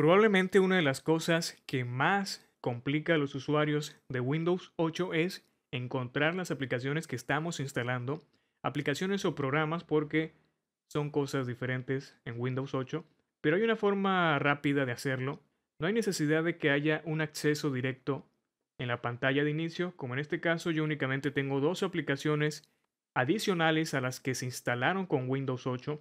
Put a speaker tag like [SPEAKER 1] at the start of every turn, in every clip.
[SPEAKER 1] Probablemente una de las cosas que más complica a los usuarios de Windows 8 es encontrar las aplicaciones que estamos instalando, aplicaciones o programas porque son cosas diferentes en Windows 8, pero hay una forma rápida de hacerlo. No hay necesidad de que haya un acceso directo en la pantalla de inicio, como en este caso yo únicamente tengo dos aplicaciones adicionales a las que se instalaron con Windows 8.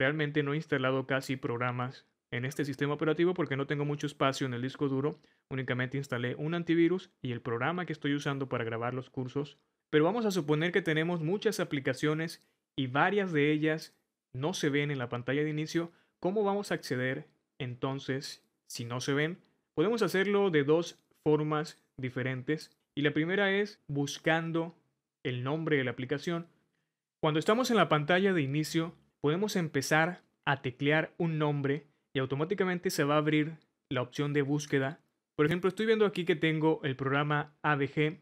[SPEAKER 1] Realmente no he instalado casi programas en este sistema operativo porque no tengo mucho espacio en el disco duro, únicamente instalé un antivirus y el programa que estoy usando para grabar los cursos. Pero vamos a suponer que tenemos muchas aplicaciones y varias de ellas no se ven en la pantalla de inicio. ¿Cómo vamos a acceder entonces si no se ven? Podemos hacerlo de dos formas diferentes y la primera es buscando el nombre de la aplicación. Cuando estamos en la pantalla de inicio podemos empezar a teclear un nombre y automáticamente se va a abrir la opción de búsqueda. Por ejemplo, estoy viendo aquí que tengo el programa ABG.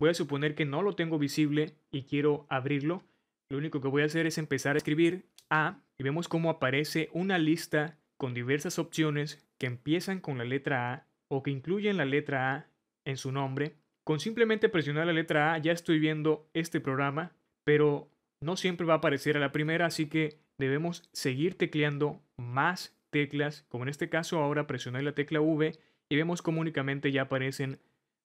[SPEAKER 1] Voy a suponer que no lo tengo visible y quiero abrirlo. Lo único que voy a hacer es empezar a escribir A y vemos cómo aparece una lista con diversas opciones que empiezan con la letra A o que incluyen la letra A en su nombre. Con simplemente presionar la letra A ya estoy viendo este programa, pero no siempre va a aparecer a la primera, así que debemos seguir tecleando más teclas, como en este caso ahora presioné la tecla V y vemos como únicamente ya aparecen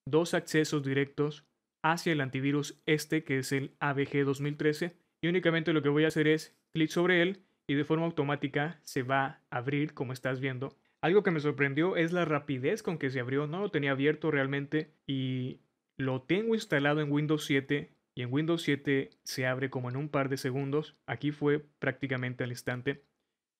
[SPEAKER 1] dos accesos directos hacia el antivirus este que es el ABG 2013 y únicamente lo que voy a hacer es clic sobre él y de forma automática se va a abrir como estás viendo. Algo que me sorprendió es la rapidez con que se abrió, no lo tenía abierto realmente y lo tengo instalado en Windows 7 y en Windows 7 se abre como en un par de segundos, aquí fue prácticamente al instante.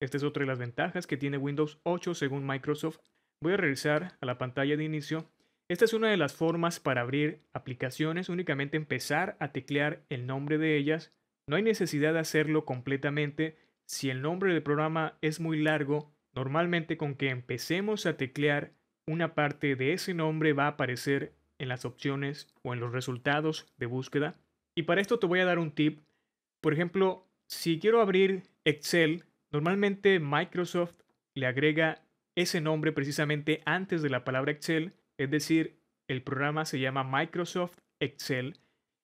[SPEAKER 1] Esta es otra de las ventajas que tiene Windows 8 según Microsoft. Voy a regresar a la pantalla de inicio. Esta es una de las formas para abrir aplicaciones, únicamente empezar a teclear el nombre de ellas. No hay necesidad de hacerlo completamente. Si el nombre del programa es muy largo, normalmente con que empecemos a teclear una parte de ese nombre va a aparecer en las opciones o en los resultados de búsqueda. Y para esto te voy a dar un tip. Por ejemplo, si quiero abrir Excel, Normalmente Microsoft le agrega ese nombre precisamente antes de la palabra Excel, es decir, el programa se llama Microsoft Excel.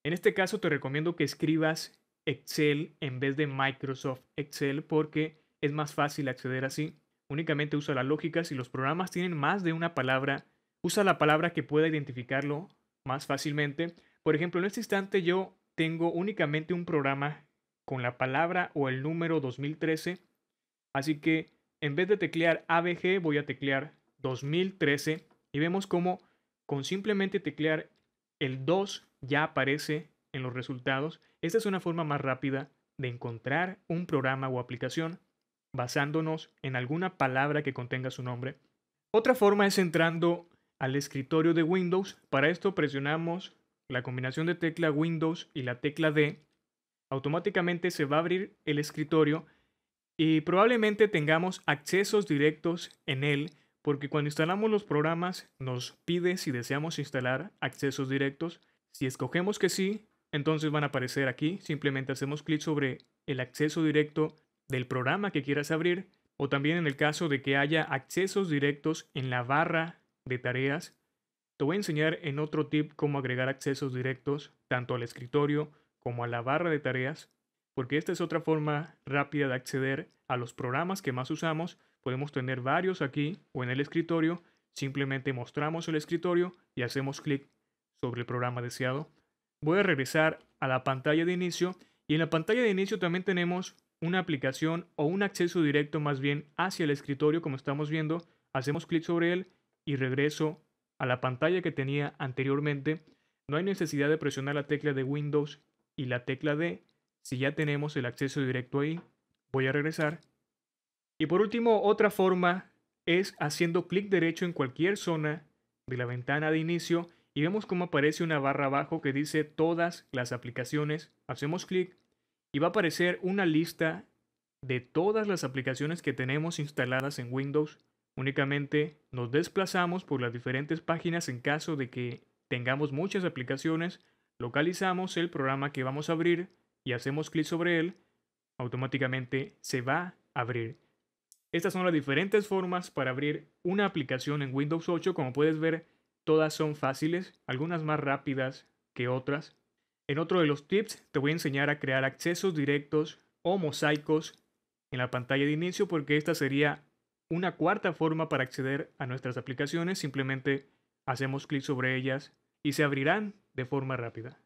[SPEAKER 1] En este caso te recomiendo que escribas Excel en vez de Microsoft Excel porque es más fácil acceder así. Únicamente usa la lógica. Si los programas tienen más de una palabra, usa la palabra que pueda identificarlo más fácilmente. Por ejemplo, en este instante yo tengo únicamente un programa con la palabra o el número 2013 Así que en vez de teclear ABG voy a teclear 2013 y vemos cómo con simplemente teclear el 2 ya aparece en los resultados. Esta es una forma más rápida de encontrar un programa o aplicación basándonos en alguna palabra que contenga su nombre. Otra forma es entrando al escritorio de Windows. Para esto presionamos la combinación de tecla Windows y la tecla D. Automáticamente se va a abrir el escritorio y probablemente tengamos accesos directos en él, porque cuando instalamos los programas nos pide si deseamos instalar accesos directos. Si escogemos que sí, entonces van a aparecer aquí. Simplemente hacemos clic sobre el acceso directo del programa que quieras abrir o también en el caso de que haya accesos directos en la barra de tareas. Te voy a enseñar en otro tip cómo agregar accesos directos tanto al escritorio como a la barra de tareas porque esta es otra forma rápida de acceder a los programas que más usamos. Podemos tener varios aquí o en el escritorio. Simplemente mostramos el escritorio y hacemos clic sobre el programa deseado. Voy a regresar a la pantalla de inicio y en la pantalla de inicio también tenemos una aplicación o un acceso directo más bien hacia el escritorio como estamos viendo. Hacemos clic sobre él y regreso a la pantalla que tenía anteriormente. No hay necesidad de presionar la tecla de Windows y la tecla de... Si ya tenemos el acceso directo ahí, voy a regresar. Y por último, otra forma es haciendo clic derecho en cualquier zona de la ventana de inicio y vemos cómo aparece una barra abajo que dice todas las aplicaciones. Hacemos clic y va a aparecer una lista de todas las aplicaciones que tenemos instaladas en Windows. Únicamente nos desplazamos por las diferentes páginas en caso de que tengamos muchas aplicaciones, localizamos el programa que vamos a abrir y hacemos clic sobre él, automáticamente se va a abrir. Estas son las diferentes formas para abrir una aplicación en Windows 8. Como puedes ver, todas son fáciles, algunas más rápidas que otras. En otro de los tips te voy a enseñar a crear accesos directos o mosaicos en la pantalla de inicio porque esta sería una cuarta forma para acceder a nuestras aplicaciones. Simplemente hacemos clic sobre ellas y se abrirán de forma rápida.